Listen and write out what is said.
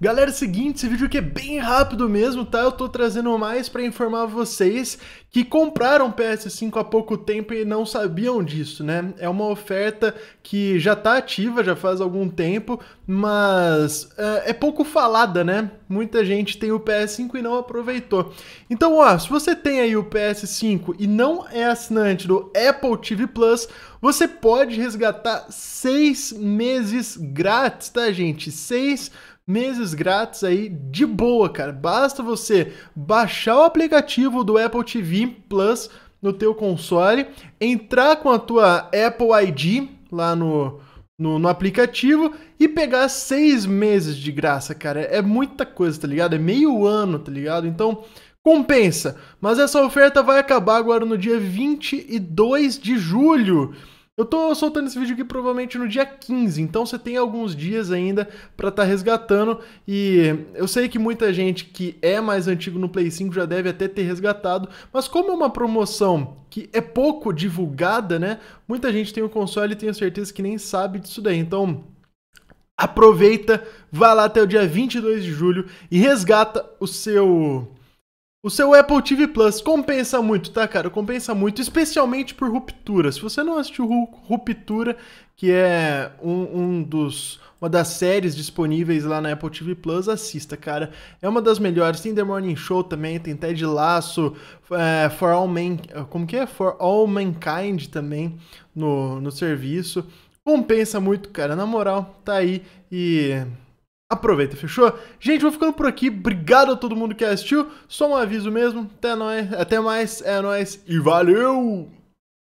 Galera, é seguinte, esse vídeo aqui é bem rápido mesmo, tá? Eu tô trazendo mais para informar vocês que compraram PS5 há pouco tempo e não sabiam disso, né? É uma oferta que já tá ativa, já faz algum tempo, mas uh, é pouco falada, né? Muita gente tem o PS5 e não aproveitou. Então, ó, se você tem aí o PS5 e não é assinante do Apple TV Plus, você pode resgatar seis meses grátis, tá, gente? Seis meses grátis aí de boa, cara. Basta você baixar o aplicativo do Apple TV Plus no teu console, entrar com a tua Apple ID lá no, no, no, aplicativo e pegar seis meses de graça, cara. É muita coisa, tá ligado? É meio ano, tá ligado? Então compensa. Mas essa oferta vai acabar agora no dia 22 de julho. Eu tô soltando esse vídeo aqui provavelmente no dia 15, então você tem alguns dias ainda para estar tá resgatando e eu sei que muita gente que é mais antigo no Play 5 já deve até ter resgatado, mas como é uma promoção que é pouco divulgada, né? Muita gente tem o console e tenho certeza que nem sabe disso daí. Então, aproveita, vá lá até o dia 22 de julho e resgata o seu o seu Apple TV Plus compensa muito, tá, cara? Compensa muito, especialmente por Ruptura. Se você não assistiu Ruptura, que é um, um, dos, uma das séries disponíveis lá na Apple TV Plus, assista, cara. É uma das melhores. Tem The Morning Show também, tem Ted Lasso, é, For All Man, como que é? For All Mankind também no, no serviço. Compensa muito, cara. Na moral, tá aí e aproveita, fechou? Gente, vou ficando por aqui. Obrigado a todo mundo que assistiu. Só um aviso mesmo. Até, nós, até mais, é nóis e valeu!